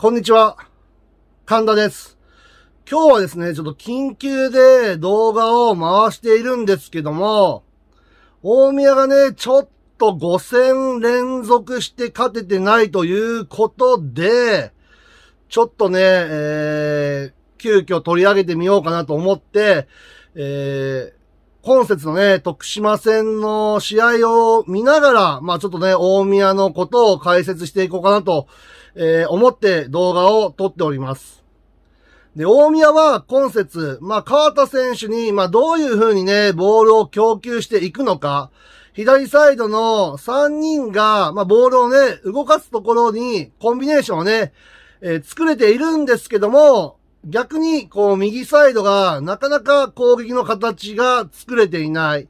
こんにちは。神田です。今日はですね、ちょっと緊急で動画を回しているんですけども、大宮がね、ちょっと5戦連続して勝ててないということで、ちょっとね、えー、急遽取り上げてみようかなと思って、えー、今節のね、徳島戦の試合を見ながら、まあちょっとね、大宮のことを解説していこうかなと、えー、思って動画を撮っております。で、大宮は今節、まあ川田選手に、まあどういう風にね、ボールを供給していくのか、左サイドの3人が、まあボールをね、動かすところにコンビネーションをね、えー、作れているんですけども、逆に、こう、右サイドが、なかなか攻撃の形が作れていない。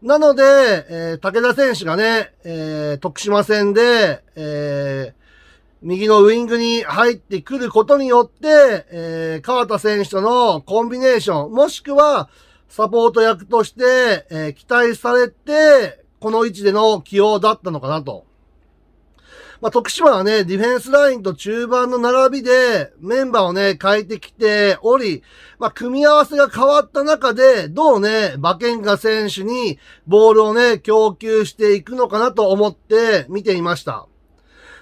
なので、えー、武田選手がね、えー、徳島戦で、えー、右のウィングに入ってくることによって、えー、川田選手とのコンビネーション、もしくは、サポート役として、えー、期待されて、この位置での起用だったのかなと。まあ、徳島はね、ディフェンスラインと中盤の並びで、メンバーをね、変えてきており、まあ、組み合わせが変わった中で、どうね、馬券が選手にボールをね、供給していくのかなと思って見ていました。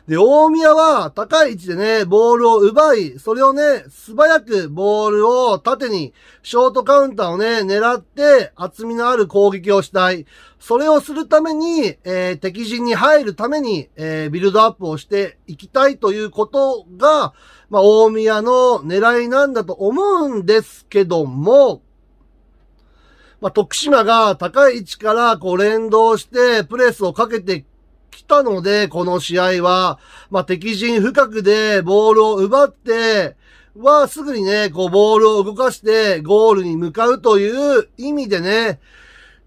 で、大宮は高い位置でね、ボールを奪い、それをね、素早くボールを縦に、ショートカウンターをね、狙って、厚みのある攻撃をしたい。それをするために、えー、敵陣に入るために、えー、ビルドアップをしていきたいということが、まあ、大宮の狙いなんだと思うんですけども、まあ、徳島が高い位置からこう連動してプレスをかけて来たので、この試合は、まあ、敵陣深くでボールを奪って、は、すぐにね、こう、ボールを動かして、ゴールに向かうという意味でね、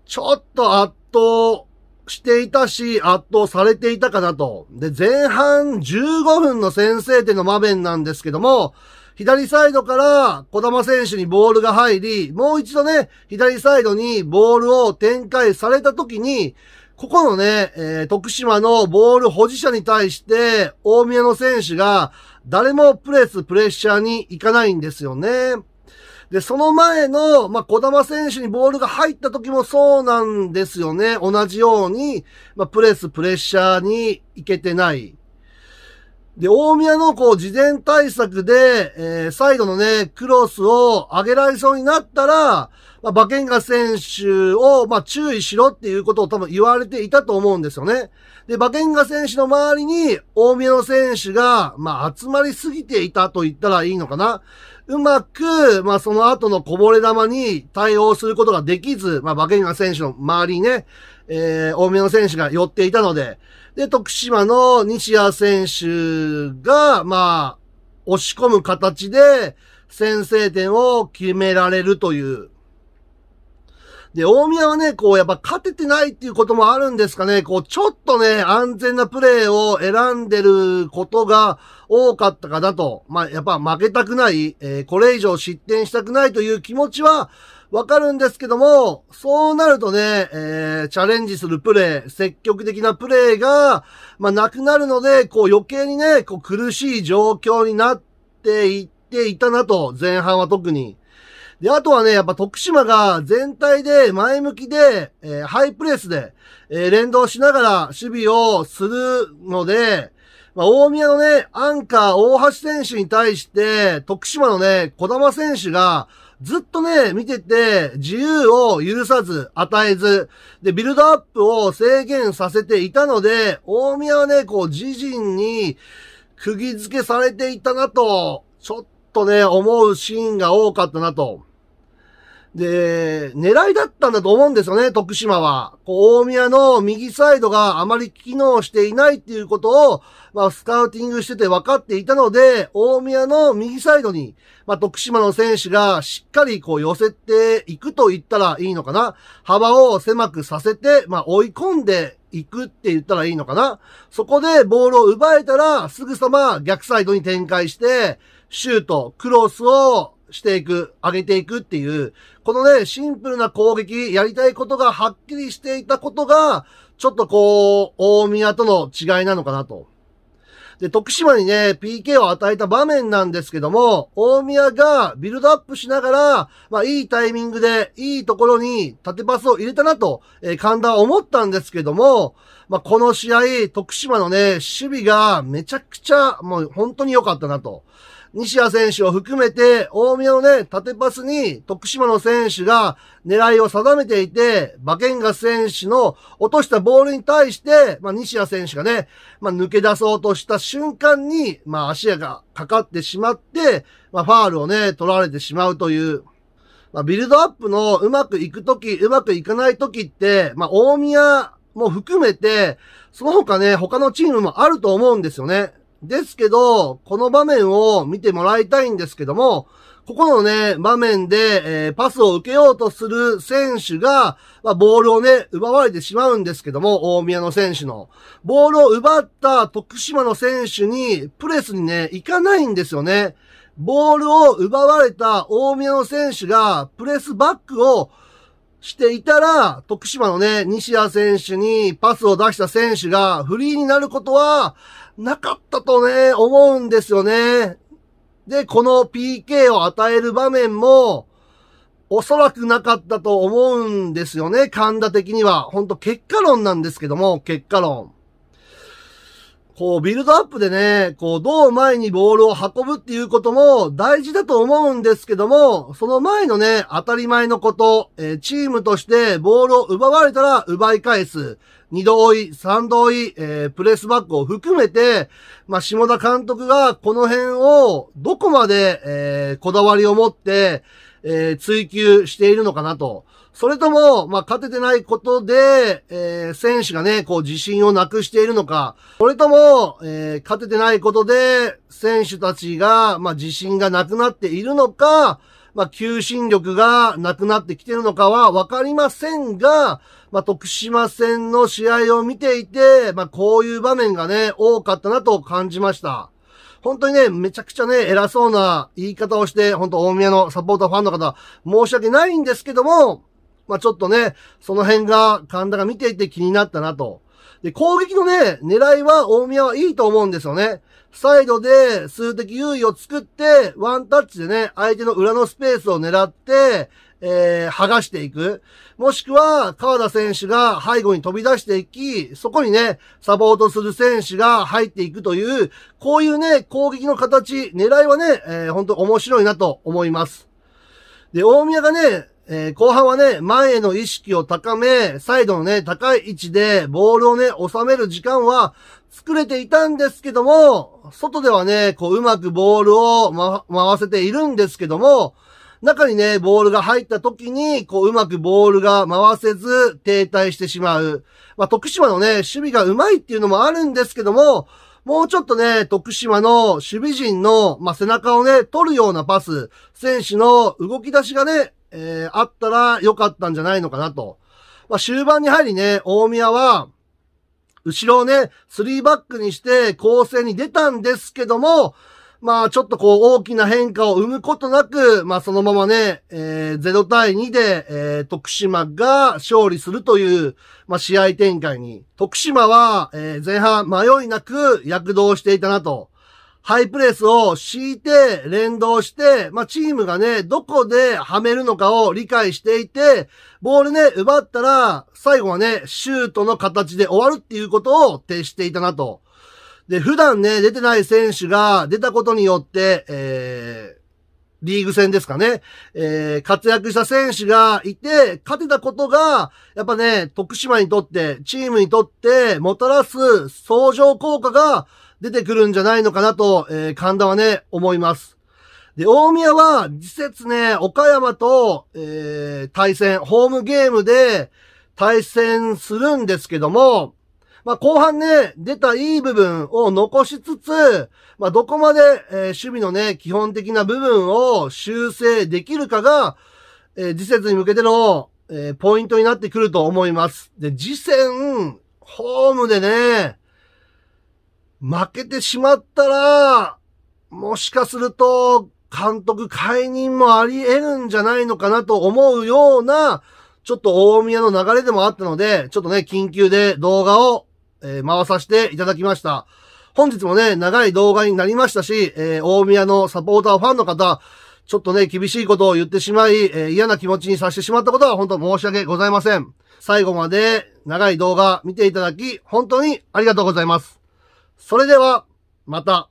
ちょっと圧倒していたし、圧倒されていたかなと。で、前半15分の先制点の場面なんですけども、左サイドから小玉選手にボールが入り、もう一度ね、左サイドにボールを展開された時に、ここのね、えー、徳島のボール保持者に対して、大宮の選手が、誰もプレス、プレッシャーに行かないんですよね。で、その前の、まあ、小玉選手にボールが入った時もそうなんですよね。同じように、まあ、プレス、プレッシャーに行けてない。で、大宮のこう、事前対策で、えー、サイドのね、クロスを上げられそうになったら、まあ、バケンガ選手を、まあ、注意しろっていうことを多分言われていたと思うんですよね。で、バケンガ選手の周りに、大宮の選手が、まあ、集まりすぎていたと言ったらいいのかな。うまく、まあ、その後のこぼれ球に対応することができず、まあ、バケンガ選手の周りにね、えー、大宮の選手が寄っていたので、で、徳島の西谷選手が、まあ、押し込む形で、先制点を決められるという、で、大宮はね、こう、やっぱ勝ててないっていうこともあるんですかね、こう、ちょっとね、安全なプレーを選んでることが多かったかだと、まあ、やっぱ負けたくない、えー、これ以上失点したくないという気持ちは、わかるんですけども、そうなるとね、えー、チャレンジするプレイ、積極的なプレイが、まあ、なくなるので、こう余計にね、こう苦しい状況になっていっていたなと、前半は特に。で、あとはね、やっぱ徳島が全体で前向きで、えー、ハイプレスで、えー、連動しながら守備をするので、まあ、大宮のね、アンカー大橋選手に対して、徳島のね、小玉選手が、ずっとね、見てて、自由を許さず、与えず、で、ビルドアップを制限させていたので、大宮はね、こう、自陣に、釘付けされていたなと、ちょっとね、思うシーンが多かったなと。で、狙いだったんだと思うんですよね、徳島は。こう、大宮の右サイドがあまり機能していないっていうことを、まあ、スカウティングしてて分かっていたので、大宮の右サイドに、まあ、徳島の選手がしっかりこう寄せていくと言ったらいいのかな。幅を狭くさせて、まあ、追い込んでいくって言ったらいいのかなそこでボールを奪えたら、すぐさま逆サイドに展開して、シュート、クロスをしていく、上げていくっていう、このね、シンプルな攻撃、やりたいことがはっきりしていたことが、ちょっとこう、大宮との違いなのかなと。で、徳島にね、PK を与えた場面なんですけども、大宮がビルドアップしながら、まあ、いいタイミングで、いいところに縦パスを入れたなと、えー、神田は思ったんですけども、まあ、この試合、徳島のね、守備がめちゃくちゃ、もう本当に良かったなと。西矢選手を含めて、大宮のね、縦パスに徳島の選手が狙いを定めていて、馬券ガ選手の落としたボールに対して、まあ、西矢選手がね、まあ、抜け出そうとした瞬間に、まあ、足がかかってしまって、まあ、ファールをね、取られてしまうという、まあ、ビルドアップのうまくいくとき、うまくいかないときって、まあ、大宮も含めて、その他ね、他のチームもあると思うんですよね。ですけど、この場面を見てもらいたいんですけども、ここのね、場面で、えー、パスを受けようとする選手が、まあ、ボールをね、奪われてしまうんですけども、大宮の選手の。ボールを奪った徳島の選手に、プレスにね、行かないんですよね。ボールを奪われた大宮の選手が、プレスバックをしていたら、徳島のね、西谷選手にパスを出した選手がフリーになることはなかったとね、思うんですよね。で、この PK を与える場面も、おそらくなかったと思うんですよね、神田的には。ほんと結果論なんですけども、結果論。こう、ビルドアップでね、こう、どう前にボールを運ぶっていうことも大事だと思うんですけども、その前のね、当たり前のこと、えー、チームとしてボールを奪われたら奪い返す。二度追い、三度追い、えー、プレスバックを含めて、まあ、下田監督がこの辺をどこまで、えー、こだわりを持って、え追求しているのかなと。それとも、まあ、勝ててないことで、えー、選手がね、こう、自信をなくしているのか、それとも、えー、勝ててないことで、選手たちが、まあ、自信がなくなっているのか、まあ、求心力がなくなってきてるのかはわかりませんが、まあ、徳島戦の試合を見ていて、まあ、こういう場面がね、多かったなと感じました。本当にね、めちゃくちゃね、偉そうな言い方をして、本当大宮のサポーターファンの方、申し訳ないんですけども、まあ、ちょっとね、その辺が神田が見ていて気になったなと。で、攻撃のね、狙いは大宮はいいと思うんですよね。サイドで数的優位を作って、ワンタッチでね、相手の裏のスペースを狙って、えー、剥がしていく。もしくは、川田選手が背後に飛び出していき、そこにね、サポートする選手が入っていくという、こういうね、攻撃の形、狙いはね、えー、本当面白いなと思います。で、大宮がね、えー、後半はね、前への意識を高め、サイドのね、高い位置で、ボールをね、収める時間は作れていたんですけども、外ではね、こう、うまくボールを、ま、回せているんですけども、中にね、ボールが入った時に、こう、うまくボールが回せず、停滞してしまう。まあ、徳島のね、守備がうまいっていうのもあるんですけども、もうちょっとね、徳島の守備陣の、まあ、背中をね、取るようなパス、選手の動き出しがね、えー、あったら良かったんじゃないのかなと。まあ、終盤に入りね、大宮は、後ろをね、3バックにして構成に出たんですけども、まあちょっとこう大きな変化を生むことなく、まあそのままね、えー、0対2で、えー、徳島が勝利するという、まあ試合展開に、徳島は、えー、前半迷いなく躍動していたなと。ハイプレスを敷いて、連動して、まあ、チームがね、どこではめるのかを理解していて、ボールね、奪ったら、最後はね、シュートの形で終わるっていうことを徹していたなと。で、普段ね、出てない選手が出たことによって、えー、リーグ戦ですかね。えー、活躍した選手がいて、勝てたことが、やっぱね、徳島にとって、チームにとって、もたらす相乗効果が、出てくるんじゃないのかなと、えー、神田はね、思います。で、大宮は、次節ね、岡山と、えー、対戦、ホームゲームで対戦するんですけども、まあ、後半ね、出たいい部分を残しつつ、まあ、どこまで、えー、守備のね、基本的な部分を修正できるかが、えー、次節に向けての、えー、ポイントになってくると思います。で、次戦、ホームでね、負けてしまったら、もしかすると、監督解任もあり得るんじゃないのかなと思うような、ちょっと大宮の流れでもあったので、ちょっとね、緊急で動画を、えー、回させていただきました。本日もね、長い動画になりましたし、えー、大宮のサポーターファンの方、ちょっとね、厳しいことを言ってしまい、えー、嫌な気持ちにさせてしまったことは本当申し訳ございません。最後まで長い動画見ていただき、本当にありがとうございます。それでは、また。